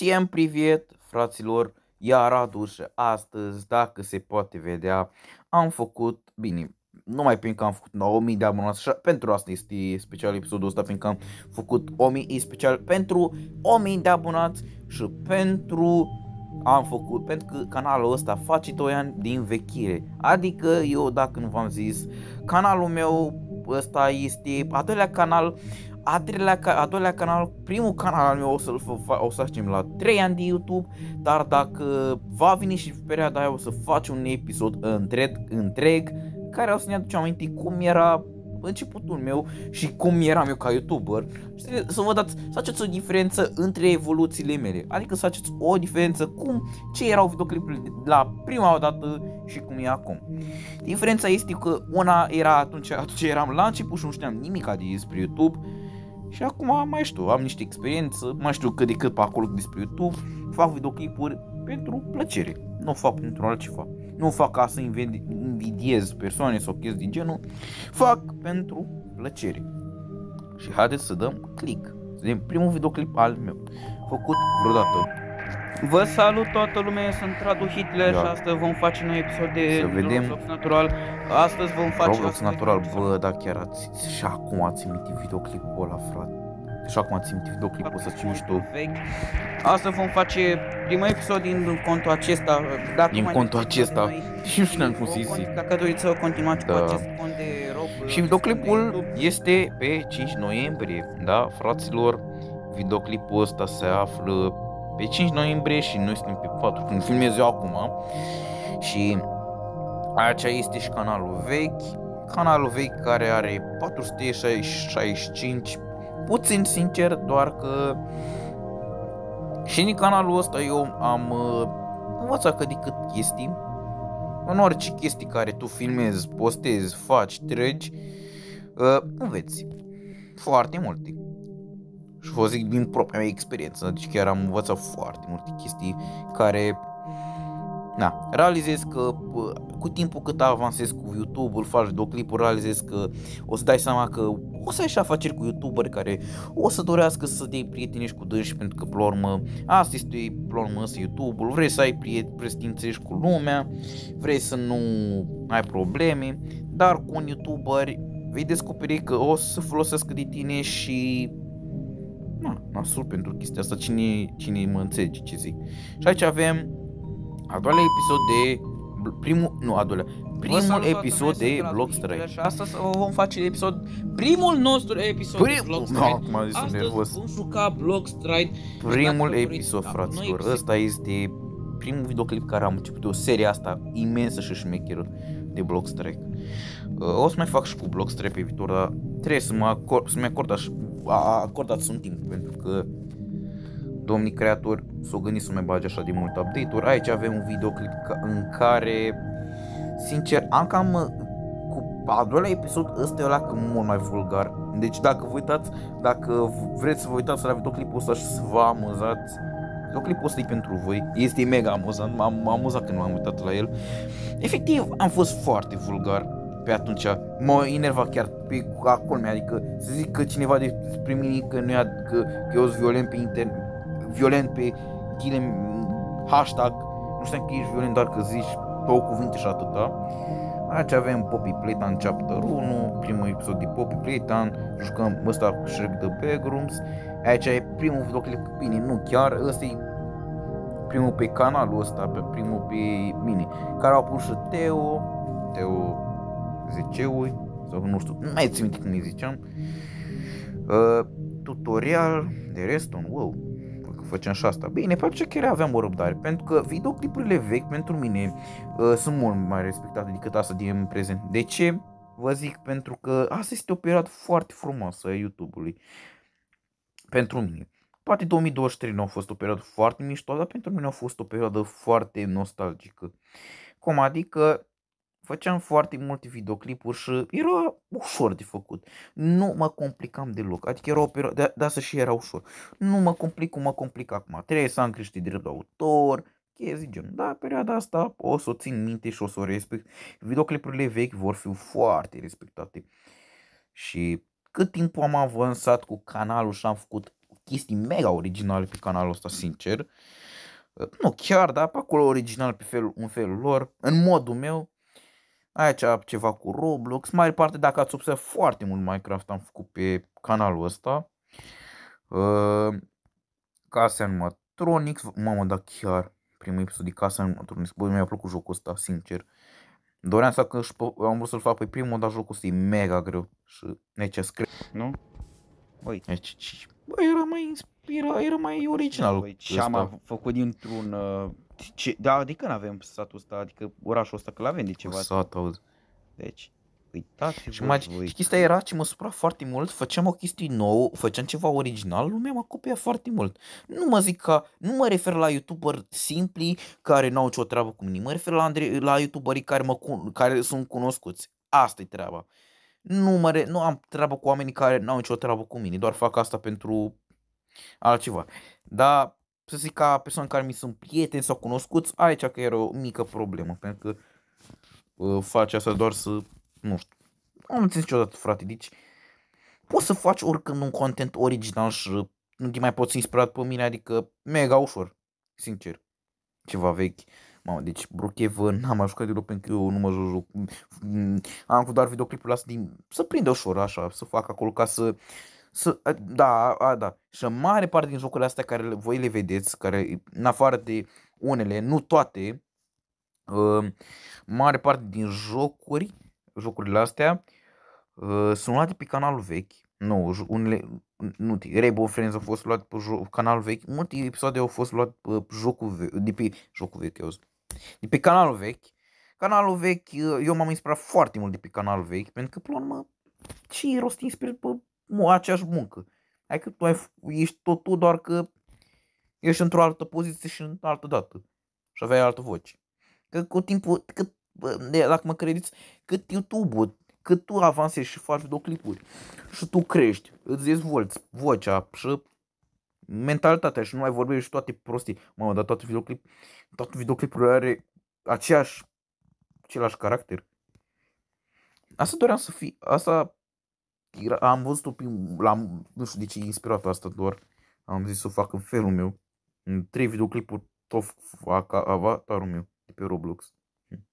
Всем привет, fraților! Iar adușă astăzi, dacă se poate vedea, am făcut, bine, numai pentru că am făcut 9000 de abonați, pentru asta este special episodul ăsta, pentru că am făcut 1000, e special pentru 1000 de abonați și pentru am făcut, pentru că canalul ăsta face 2 ani din vechire, adică eu dacă nu v-am zis, canalul meu ăsta este a doilea canal a treilea, a doilea canal, primul canal al meu o să-l o să facem la 3 ani de YouTube, dar dacă va veni și perioada aia o să fac un episod întreg, întreg care o să ne aduce aminte cum era începutul meu și cum eram eu ca YouTuber și să vă dați, să faceți o diferență între evoluțiile mele, adică să faceți o diferență cum, ce erau videoclipurile la prima dată și cum e acum. Diferența este că una era atunci, atunci eram la început și nu știam nimic despre YouTube și acum mai știu, am niște experiență, mai știu cât de cât pe acolo despre YouTube, fac videoclipuri pentru plăcere, nu fac pentru altceva. Nu fac ca să invidiez persoane sau chestii din genul, fac pentru plăcere. Și haideți să dăm click. Să primul videoclip al meu, făcut vreodată Vă salut toată lumea, eu sunt Radu Hitler da. și astăzi vom face un episod de Să vedem. Roblox natural. Astăzi vom face Roblox natural, bă, da chiar ați, și acum ați mintit videoclipul ăla, frate. Și acum ați simțit videoclipul, să ce mișto. Astăzi vom face primul episod din contul acesta. Dacă din contul acesta. și nu știam cum să zic. Dacă doriți să continuați da. cu acest cont de Roblox. Și videoclipul este pe 5 noiembrie, da, fraților. Videoclipul ăsta se află pe 5 noiembrie și noi suntem pe 4 când filmez eu acum și aceea este și canalul vechi, canalul vechi care are 465, puțin sincer, doar că și din canalul ăsta eu am uh, învățat că cât chestii, în orice chestii care tu filmezi, postezi, faci, treci, uh, înveți foarte multe. Și vă zic din propria mea experiență, deci chiar am învățat foarte multe chestii care... Na, realizez că cu timpul cât avansezi cu YouTube-ul, faci clipuri realizez că o să dai seama că o să ai și afaceri cu youtuberi care o să dorească să te prietenești cu dânsi pentru că, până la urmă, asta este, până la urmă, asta YouTube-ul, vrei să ai prieteni, să cu lumea, vrei să nu ai probleme, dar cu un youtuber vei descoperi că o să folosească de tine și na, nasul pentru chestia asta, cine, cine mă înțelege ce zic. Și aici avem al doilea episod de primul, nu al doilea, primul episod de Block Strike. Și astăzi vom face episod, primul nostru episod Primul. de Block Strike. No, m-am zis nervos. vom juca Block Strike. Primul episod, fraților, ăsta este primul videoclip care am început o serie asta imensă și șmecheră de Block Strike. Uh, o să mai fac și cu Block Strike pe viitor, dar trebuie să mă acord, să mă acord așa a acordat sunt timp pentru că domnii creatori s au gândit să mai bage așa de mult update-uri. Aici avem un videoclip în care, sincer, am cam cu a doilea episod ăsta e ăla că mult mai vulgar. Deci dacă vă uitați, dacă vreți să vă uitați la videoclipul ăsta și să vă amuzați, videoclipul ăsta e pentru voi. Este mega amuzant, m-am amuzat când m-am uitat la el. Efectiv, am fost foarte vulgar pe atunci. Mă enerva chiar pe acolo, adică să zic că cineva despre mine că nu că, că eu sunt violent pe internet, violent pe ghile, hashtag, nu știu că ești violent doar că zici două cuvinte și atâta. Da? Aici avem Poppy Playtime Chapter 1, primul episod de Poppy Playtime, jucăm ăsta cu Shrek the Backrooms, aici e primul videoclip, bine, nu chiar, ăsta e primul pe canalul ăsta, pe primul pe mine, care au pus și Teo, Teo 10-uri sau nu știu, nu mai țin minte cum îi ziceam. Uh, tutorial de Reston, wow, că făceam și asta. Bine, face chiar aveam o răbdare, pentru că videoclipurile vechi pentru mine uh, sunt mult mai respectate decât asta din prezent. De ce? Vă zic, pentru că asta este o perioadă foarte frumoasă a YouTube-ului. Pentru mine. Poate 2023 nu a fost o perioadă foarte mișto, dar pentru mine a fost o perioadă foarte nostalgică. Cum adică Făceam foarte multe videoclipuri și era ușor de făcut. Nu mă complicam deloc. Adică era o perioadă, de, să și era ușor. Nu mă complic cum mă complic acum. Trebuie să am creștit drept de autor, chestii gen. Da, perioada asta o să o țin minte și o să o respect. Videoclipurile vechi vor fi foarte respectate. Și cât timp am avansat cu canalul și am făcut chestii mega originale pe canalul ăsta, sincer. Nu chiar, dar pe acolo original pe felul, un felul lor, în modul meu, aici ceva cu Roblox, mai departe dacă ați observat foarte mult Minecraft am făcut pe canalul ăsta. Uh, Casa animatronics, mamă, dar chiar primul episod de Casa animatronics, băi, mi-a plăcut jocul ăsta, sincer. Doream să că am vrut să-l fac pe primul, dar jocul ăsta e mega greu și scrie. Nu? Deci, băi. era mai inspira, era mai original. Băi, ce am făcut dintr-un uh ce, da, de când avem satul ăsta, adică orașul ăsta, că l-avem de ceva. Un sat, auzi. Deci, uitați și mai, voi. Și chestia era ce mă supra foarte mult, făceam o chestie nouă, făceam ceva original, lumea mă copia foarte mult. Nu mă zic că, nu mă refer la youtuber simpli care n-au o treabă cu mine, mă refer la, Andrei, la youtuberii care, mă, care sunt cunoscuți. Asta e treaba. Nu, mă re, nu am treabă cu oamenii care n-au nicio treabă cu mine, doar fac asta pentru altceva. Dar să zic ca persoane care mi sunt prieteni sau cunoscuți, aici că era o mică problemă, pentru că uh, ă, faci asta doar să, nu știu, nu am înțeles niciodată, frate, deci poți să faci oricând un content original și nu te mai poți inspira pe mine, adică mega ușor, sincer, ceva vechi. Mamă, deci Brochev n-am ajutat deloc pentru că eu nu mă joc. Am făcut doar videoclipul ăsta din... să prindă ușor așa, să fac acolo ca să să, a, da, a, da. Și în mare parte din jocurile astea care voi le vedeți, care în afară de unele, nu toate, uh, mare parte din jocuri, jocurile astea, uh, sunt luate pe canalul vechi. Nu, unele, nu, Rainbow Friends au fost luat pe canalul vechi, multe episoade au fost luat pe jocul vechi, de pe jocul vechi, eu zic. De pe canalul vechi. Canalul vechi, uh, eu m-am inspirat foarte mult de pe canalul vechi, pentru că, până la urmă, ce rost inspir pe aceeași muncă. Adică tu ai, ești tot tu, doar că ești într-o altă poziție și în altă dată. Și aveai altă voce. Că cu timpul, cât, dacă mă crediți, cât YouTube-ul, cât tu avansezi și faci videoclipuri și tu crești, îți dezvolți vocea și mentalitatea și nu mai vorbești și toate prostii. Mamă, dar toate, videoclip, toate videoclipurile are aceeași, același caracter. Asta doream să fie, asta am văzut-o la, nu știu de ce e inspirat asta doar, am zis să o fac în felul meu, în trei videoclipuri fac avatarul meu de pe Roblox. Hm.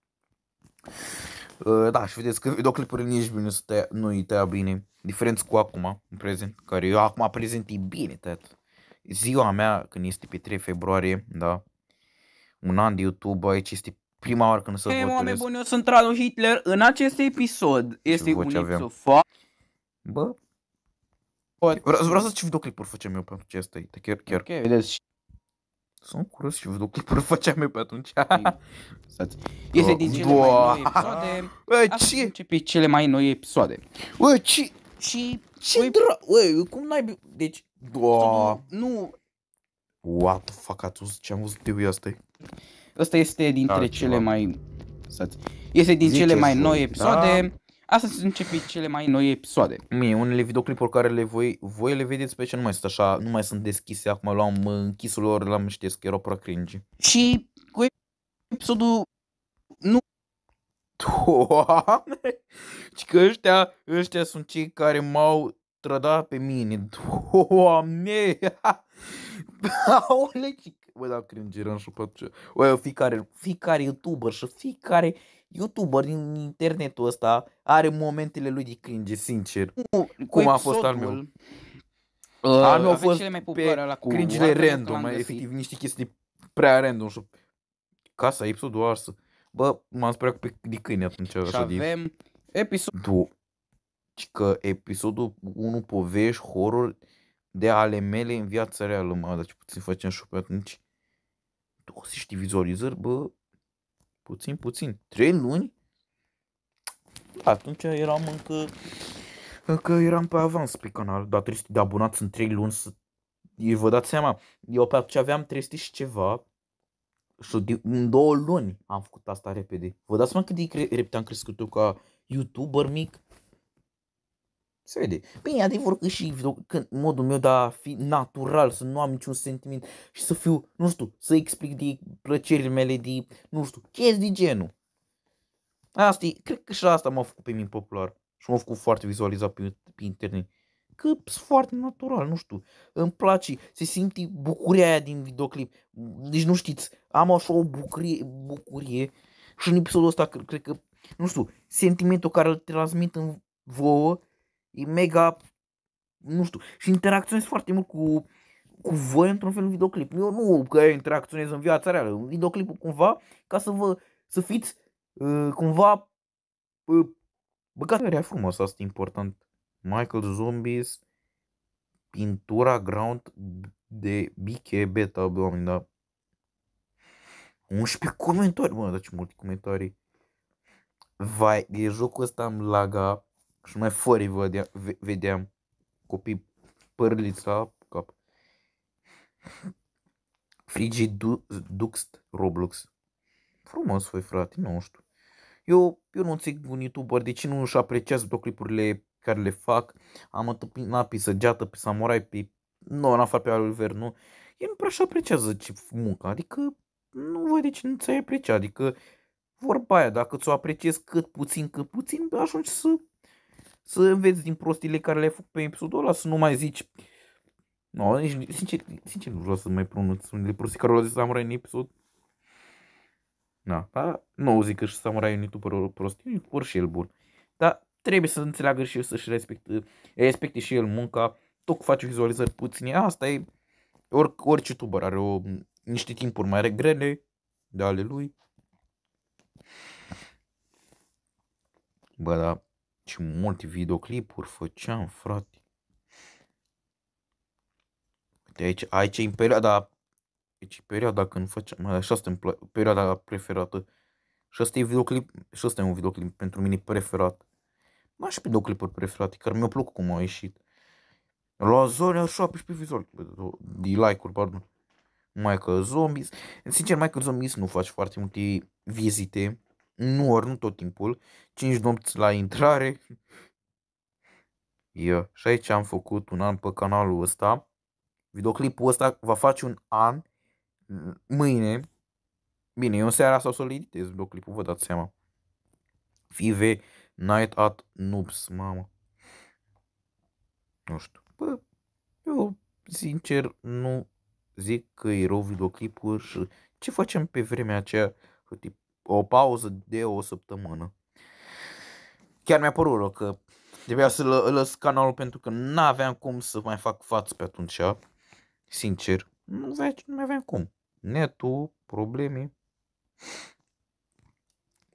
Uh, da, și vedeți că videoclipurile nici bine nu îi tăia bine, diferență cu acum, în prezent, care eu acum prezent e bine tăiat. Ziua mea, când este pe 3 februarie, da, un an de YouTube, aici este prima oară când să Hei, oameni buni, eu sunt Tralu Hitler. În acest episod este un Bă, Vreau, vreau să ce videoclipuri facem eu pentru ce stai. Te chiar, chiar. Ok, vedeți. Sunt curios ce videoclipuri făceam eu pe atunci. este din cele Doa. mai noi episoade. Bă, ce? Începe cele mai noi episoade. Bă, ce? Ce? Ce Băi... dra... Bă, cum n-ai... Deci... Doa. Nu... What the fuck, ați văzut ce am văzut eu asta Asta este dintre da, cele mai... Stați. Este din cele mai noi da. episoade. Da. Asta sunt începe cele mai noi episoade. Mie, unele videoclipuri care le voi, voi le vedeți pe ce nu mai sunt așa, nu mai sunt deschise acum, luam închisul lor, l-am știesc, erau prea cringe. Și cu episodul nu Doamne! Și că ăștia, ăștia sunt cei care m-au trădat pe mine. Doamne! Aole, ce... Bă, da, cringe, eram șupat. Bă, fiecare, fiecare youtuber și fiecare YouTuber din internetul ăsta are momentele lui de cringe, sincer. Cu, cum cu a fost al meu. Uh, al meu a fost cele mai pe cu cringele random, mai efectiv niște chestii prea random și casa episodul arsă. Bă, m-am speriat pe de câine atunci. Și așa avem de... episodul... Că episodul 1 povești horror de ale mele în viața reală, mă, dar ce puțin facem și pe atunci. 20 de vizualizări, bă, Puțin, puțin. Trei luni? Atunci eram încă... Încă eram pe avans pe canal, dar 300 de abonați în trei luni să... Eu vă dați seama, eu pe atunci aveam 300 și ceva și în două luni am făcut asta repede. Vă dați seama cât de repede am crescut eu ca youtuber mic? Se vede. Bine, adevăr că și că modul meu de a fi natural, să nu am niciun sentiment și să fiu, nu știu, să explic de plăcerile mele, de, nu știu, ce de genul. Asta e, cred că și asta m-a făcut pe mine popular și m-a făcut foarte vizualizat pe, pe internet. Că sunt foarte natural, nu știu, îmi place, se simte bucuria aia din videoclip. Deci nu știți, am așa o bucurie, bucurie și în episodul ăsta cred că, nu știu, sentimentul care îl transmit în vouă E mega, nu știu, și interacționez foarte mult cu, cu voi într-un fel în videoclip. Eu nu că interacționez în viața reală, în videoclipul cumva, ca să vă, să fiți uh, cumva uh, băgat. Era frumos, asta e important. Michael Zombies, pintura ground de BK beta, oameni, da. 11 comentarii, mă, dați multe comentarii. Vai, e jocul ăsta am lagat și mai fării vedea, vedeam copii părlița la cap. Frigii du Duxt Roblox. Frumos, voi frate, nu știu. Eu, eu nu înțeleg un youtuber de ce nu își apreciază clipurile care le fac. Am întâmplat pe săgeată, pe samurai, pe... Nu, în afară pe alver, nu. El nu prea și apreciază ce munca, adică nu văd de ce nu ți-ai aprecia, adică vorba aia, dacă ți-o apreciezi cât puțin, cât puțin, ajungi să să înveți din prostile care le-ai făcut pe episodul ăla, să nu mai zici No, nici, sincer, sincer nu vreau să mai pronunț unele prostii care au zis Samurai în episod. Na, da, nu zic că și Samurai nu după prostii, e pur și el bun. Dar trebuie să înțeleagă și el să-și respecte, respecte și el munca, tot face vizualizări puține, asta e, or, orice youtuber are o, niște timpuri mai grele de ale lui. Bă, da, ce multe videoclipuri făceam, frate. Uite, aici, aici e perioada... Aici e perioada când făceam... Așa asta e perioada preferată. Și asta e videoclip... Și asta e un videoclip pentru mine preferat. Mai am și videoclipuri preferate, care mi-au plăcut cum au ieșit. La zone 17 vizuali, de like-uri, pardon. Mai că zombies. Sincer, mai că zombies nu faci foarte multe vizite. Nu, ori nu tot timpul. 5 nopți la intrare. Yeah. Și aici am făcut un an pe canalul ăsta. Videoclipul ăsta va face un an mâine. Bine, eu în seara asta o soliditez. videoclipul, vă dați seama. Five Night at Noobs, mamă. Nu știu. Bă, eu sincer nu zic că e rău videoclipul și ce facem pe vremea aceea, tip, o pauză de o săptămână. Chiar mi-a părut rău că trebuia să lă, lăs canalul pentru că nu aveam cum să mai fac față pe atunci. Sincer, nu, nu mai aveam cum. Netul, probleme.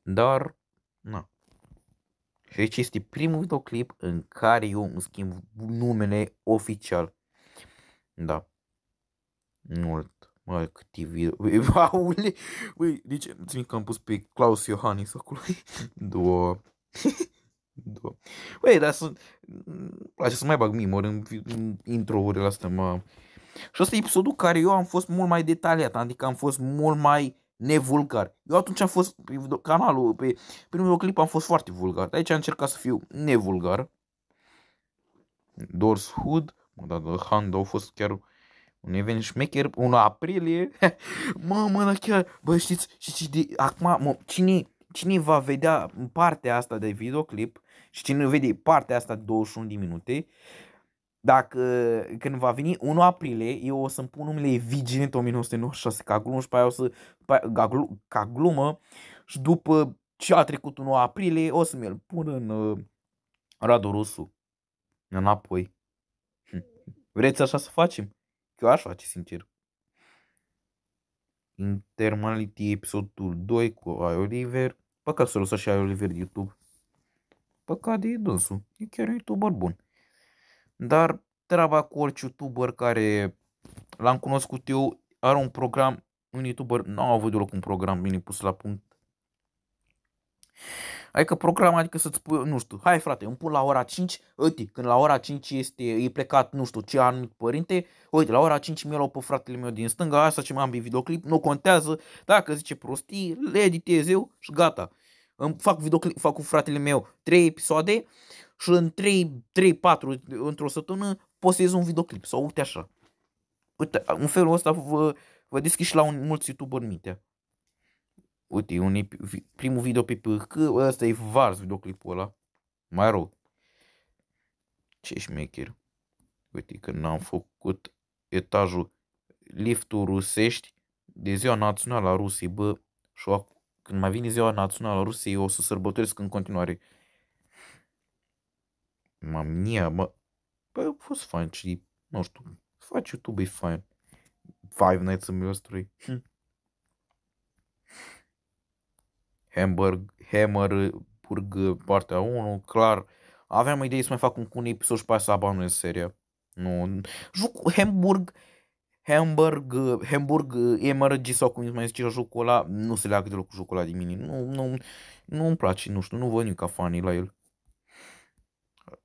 Dar, na. Și aici este primul videoclip în care eu îmi schimb numele oficial. Da. Nu Mă, cât e video. Băi, Ui, țin că am pus pe Claus Iohannis acolo. Două. Două. Băi, dar sunt... Place să mai bag mimor în, în intro-urile astea, mă. Și asta e episodul care eu am fost mult mai detaliat, adică am fost mult mai nevulgar. Eu atunci am fost pe canalul, pe primul clip am fost foarte vulgar. De aici am încercat să fiu nevulgar. Doors Hood, mă, dar Hand au fost chiar un eveniment șmecher, 1 aprilie. Mamă, dar chiar, bă, știți, știți, de, acum, mă, cine, cine va vedea partea asta de videoclip și cine vede partea asta de 21 de minute, dacă când va veni 1 aprilie, eu o să-mi pun numele Vigilent 1996 ca glumă și pe aia o să, pe aia, ca, glu, ca glumă și după ce a trecut 1 aprilie o să mi-l pun în uh, Radu Rusu. Înapoi. Hm. Vreți așa să facem? Eu aș face, sincer. Intermality episodul 2 cu I. Oliver. Păcat să lăsa și I. Oliver de YouTube. Păcat de dânsul. E chiar un YouTuber bun. Dar treaba cu orice YouTuber care l-am cunoscut eu are un program, un YouTuber nu a avut deloc un program bine pus la punct. Adică program, adică să-ți pui, nu știu, hai frate, îmi pun la ora 5, uite, când la ora 5 este, e plecat, nu știu, ce anumit părinte, uite, la ora 5 mi-l pe fratele meu din stânga, asta ce mai am pe videoclip, nu contează, dacă zice prostii, le editez eu și gata. Îmi fac videoclip, fac cu fratele meu 3 episoade și în 3-4, într-o săptămână, posez un videoclip sau uite așa. Uite, în felul ăsta vă, vă deschid și la un, mulți youtuber mintea. Uite, un, primul video pe PK, ăsta e vars videoclipul ăla. Mai rău. Ce șmecher. Uite că n-am făcut etajul liftul rusești de ziua națională a Rusiei, bă, și când mai vine ziua națională a Rusiei, o să sărbătoresc în continuare. Mamnia, mă. Bă, a fost fain, ci, nu știu, faci YouTube, e fain. Five Nights at Melostry. Hm. Hamburg, Burg, partea 1, clar. Aveam idei să mai fac un, un episod și pe aia să în seria. Nu, joc Hamburg, Hamburg, Hamburg Emerge sau cum mai zice jocul ăla, nu se leagă deloc cu jocul ăla din mine. Nu, nu, nu îmi place, nu știu, nu văd nimic fanii la el.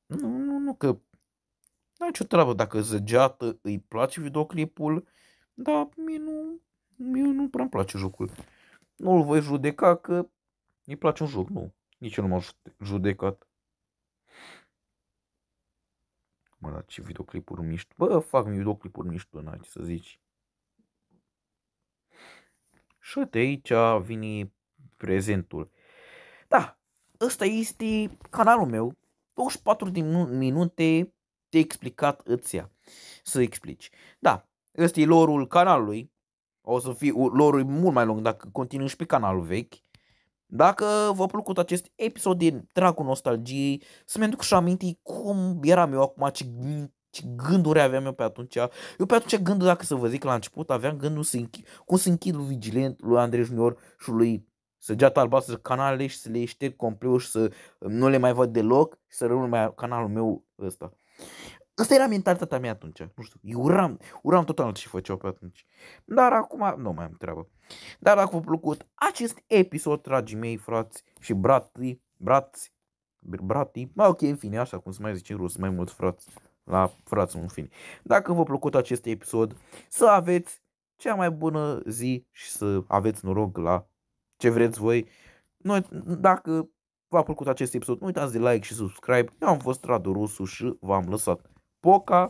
Nu, nu, nu, că nu ai nicio treabă dacă zăgeată îi place videoclipul, dar mie nu, mie nu prea îmi place jocul. Nu-l voi judeca că mi place un joc, nu. Nici eu nu m-am judecat. Mă, dar ce videoclipuri mișto. Bă, fac videoclipuri mișto, n ce să zici. Și uite, aici vine prezentul. Da, ăsta este canalul meu. 24 de minute te explicat ăția. Să explici. Da, ăsta e lorul canalului. O să fie lorul mult mai lung dacă continui și pe canalul vechi. Dacă v-a plăcut acest episod din dragul Nostalgiei, să-mi aduc și aminti cum eram eu acum, ce, ce gânduri aveam eu pe atunci. Eu pe atunci gândul, dacă să vă zic la început, aveam gândul să închid, cum să închid lui Vigilent, lui Andrei Junior și lui Săgeata Albastră canalele și să le șterg complet și să nu le mai văd deloc și să rămân mai canalul meu ăsta. Asta era mentalitatea mea atunci, nu știu, eu uram, uram total ce făceau pe atunci. Dar acum, nu mai am treabă. Dar dacă v-a plăcut acest episod, dragii mei, frați și bratii, brați, bratii, mai ok, în fine, așa cum se mai zice în rus, mai mulți frați, la frați, în fine. Dacă v-a plăcut acest episod, să aveți cea mai bună zi și să aveți noroc la ce vreți voi. Noi, dacă v-a plăcut acest episod, nu uitați de like și subscribe. Eu am fost Radu Rusu și v-am lăsat. pouca